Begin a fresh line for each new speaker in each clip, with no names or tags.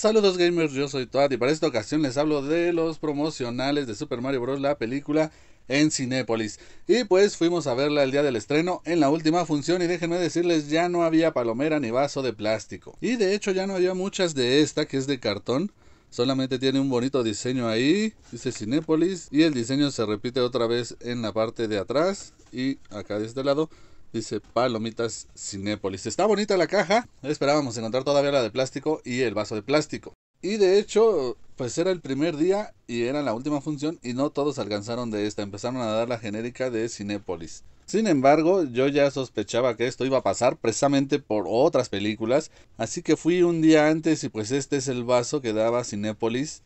Saludos gamers, yo soy Toad y para esta ocasión les hablo de los promocionales de Super Mario Bros. la película en Cinépolis. Y pues fuimos a verla el día del estreno en la última función y déjenme decirles ya no había palomera ni vaso de plástico. Y de hecho ya no había muchas de esta que es de cartón. Solamente tiene un bonito diseño ahí, dice Cinépolis, y el diseño se repite otra vez en la parte de atrás y acá de este lado. Dice Palomitas Cinépolis. Está bonita la caja. Esperábamos encontrar todavía la de plástico y el vaso de plástico. Y de hecho, pues era el primer día y era la última función y no todos alcanzaron de esta. Empezaron a dar la genérica de Cinépolis. Sin embargo, yo ya sospechaba que esto iba a pasar precisamente por otras películas, así que fui un día antes y pues este es el vaso que daba Cinépolis.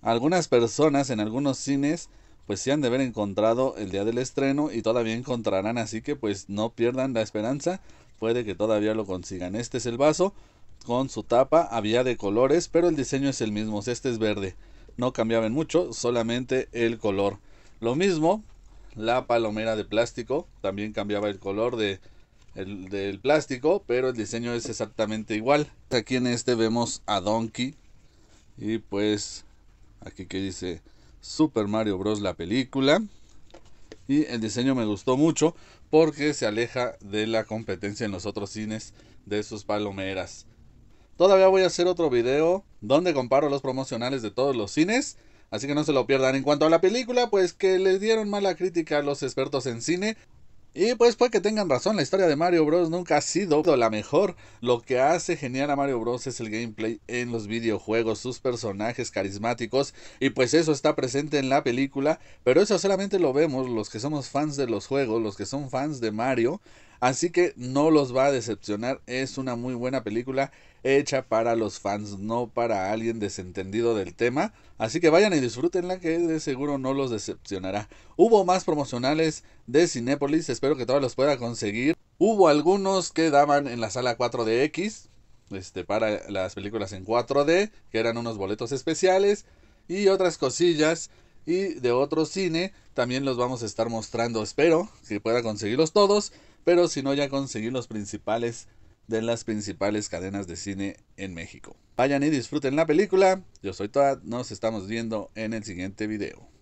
Algunas personas en algunos cines pues se han de haber encontrado el día del estreno y todavía encontrarán, así que pues no pierdan la esperanza, puede que todavía lo consigan. Este es el vaso con su tapa, había de colores, pero el diseño es el mismo, este es verde. No cambiaban mucho, solamente el color. Lo mismo, la palomera de plástico, también cambiaba el color de, del plástico, pero el diseño es exactamente igual. Aquí en este vemos a Donkey y pues aquí que dice Super Mario Bros. la película. Y el diseño me gustó mucho porque se aleja de la competencia en los otros cines de sus palomeras. Todavía voy a hacer otro video donde comparo los promocionales de todos los cines. Así que no se lo pierdan. En cuanto a la película, pues que les dieron mala crítica a los expertos en cine. Y pues puede que tengan razón, la historia de Mario Bros. nunca ha sido la mejor. Lo que hace genial a Mario Bros. es el gameplay en los videojuegos, sus personajes carismáticos. Y pues eso está presente en la película. Pero eso solamente lo vemos los que somos fans de los juegos, los que son fans de Mario. Así que no los va a decepcionar, es una muy buena película hecha para los fans, no para alguien desentendido del tema. Así que vayan y disfrútenla que de seguro no los decepcionará. Hubo más promocionales de Cinépolis, espero que todos los pueda conseguir. Hubo algunos que daban en la sala 4DX, este, para las películas en 4D, que eran unos boletos especiales y otras cosillas y de otro cine también los vamos a estar mostrando. Espero que pueda conseguirlos todos, pero si no ya conseguí los principales de las principales cadenas de cine en México. Vayan y disfruten la película. Yo soy Todd, nos estamos viendo en el siguiente video.